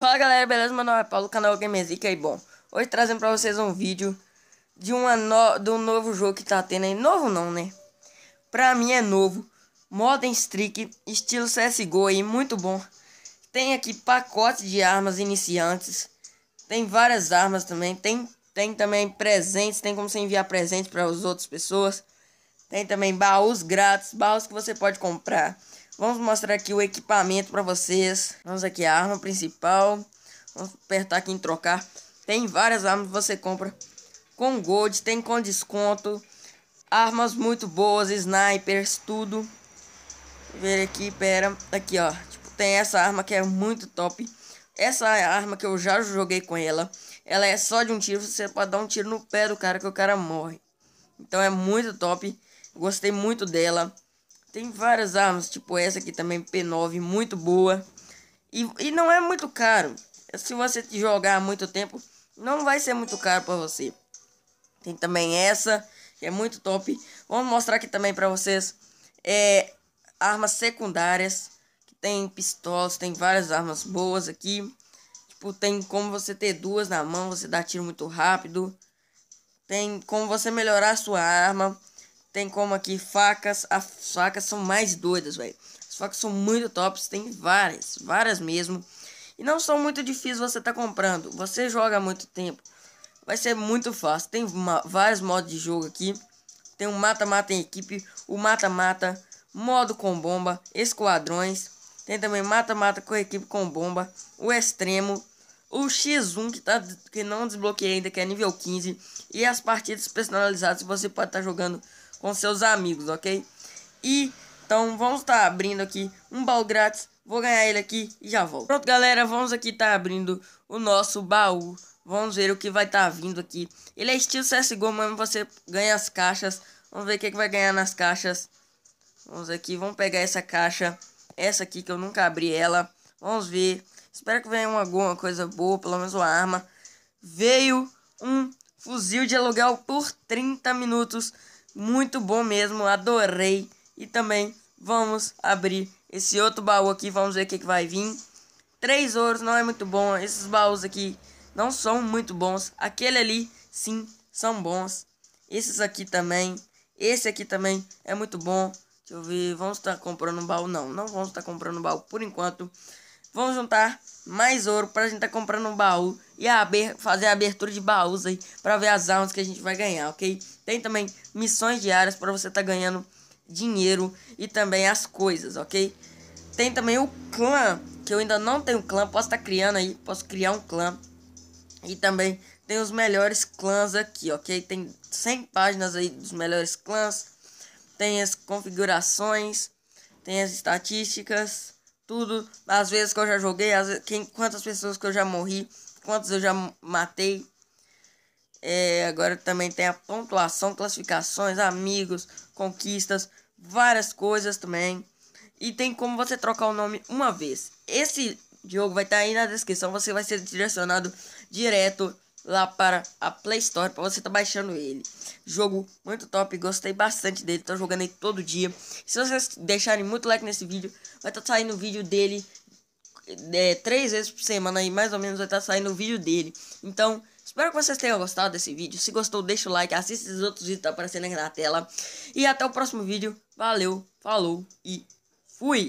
Fala galera, beleza? Meu nome é Paulo, canal Gamerzica e bom, hoje trazendo pra vocês um vídeo de uma no... do novo jogo que tá tendo aí, novo não né? Pra mim é novo, Modern Streak, estilo CSGO aí, muito bom Tem aqui pacote de armas iniciantes, tem várias armas também, tem tem também presentes, tem como você enviar presentes para as outras pessoas. Tem também baús grátis, baús que você pode comprar. Vamos mostrar aqui o equipamento para vocês. Vamos aqui a arma principal. Vamos apertar aqui em trocar. Tem várias armas que você compra com gold, tem com desconto. Armas muito boas, snipers, tudo. Ver aqui, pera, aqui ó, tipo, tem essa arma que é muito top. Essa é a arma que eu já joguei com ela ela é só de um tiro, você pode dar um tiro no pé do cara que o cara morre. Então é muito top, gostei muito dela. Tem várias armas, tipo essa aqui também, P9, muito boa. E, e não é muito caro. Se você jogar muito tempo, não vai ser muito caro para você. Tem também essa, que é muito top. Vamos mostrar aqui também para vocês é, armas secundárias. Que tem pistolas, tem várias armas boas aqui. Tipo, tem como você ter duas na mão, você dá tiro muito rápido. Tem como você melhorar a sua arma. Tem como aqui facas. As facas são mais doidas, velho. As facas são muito tops. Tem várias, várias mesmo. E não são muito difíceis você tá comprando. Você joga há muito tempo. Vai ser muito fácil. Tem vários modos de jogo aqui. Tem o mata-mata em equipe, o mata-mata, modo com bomba, esquadrões. Tem também mata-mata com equipe com bomba. O extremo. O X1 que, tá, que não desbloqueei ainda, que é nível 15. E as partidas personalizadas que você pode estar tá jogando com seus amigos, ok? E então vamos estar tá abrindo aqui um baú grátis. Vou ganhar ele aqui e já volto. Pronto, galera, vamos aqui estar tá abrindo o nosso baú. Vamos ver o que vai estar tá vindo aqui. Ele é estilo CSGO, mas você ganha as caixas. Vamos ver o que, que vai ganhar nas caixas. Vamos aqui, vamos pegar essa caixa. Essa aqui que eu nunca abri ela. Vamos ver. Espero que venha alguma coisa boa, pelo menos uma arma. Veio um fuzil de aluguel por 30 minutos. Muito bom mesmo, adorei. E também vamos abrir esse outro baú aqui, vamos ver o que, que vai vir. Três ouros não é muito bom, esses baús aqui não são muito bons. Aquele ali, sim, são bons. Esses aqui também, esse aqui também é muito bom. Deixa eu ver, vamos estar comprando um baú? Não, não vamos estar comprando um baú por enquanto. Vamos juntar mais ouro pra gente estar tá comprando um baú e aber, fazer a abertura de baús aí pra ver as almas que a gente vai ganhar, ok? Tem também missões diárias pra você estar tá ganhando dinheiro e também as coisas, ok? Tem também o clã, que eu ainda não tenho clã, posso estar tá criando aí, posso criar um clã. E também tem os melhores clãs aqui, ok? Tem 100 páginas aí dos melhores clãs tem as configurações, tem as estatísticas, tudo. As vezes que eu já joguei, quem, quantas pessoas que eu já morri, quantas eu já matei. É, agora também tem a pontuação, classificações, amigos, conquistas, várias coisas também. E tem como você trocar o nome uma vez. Esse jogo vai estar tá aí na descrição, você vai ser direcionado direto lá para a Play Store para você estar tá baixando ele. Jogo muito top, gostei bastante dele, tô jogando ele todo dia. Se vocês deixarem muito like nesse vídeo, vai estar tá saindo vídeo dele é, três vezes por semana aí, mais ou menos vai estar tá saindo vídeo dele. Então, espero que vocês tenham gostado desse vídeo. Se gostou, deixa o like, assista esses outros vídeos que tá aparecendo aqui na tela. E até o próximo vídeo. Valeu, falou e fui!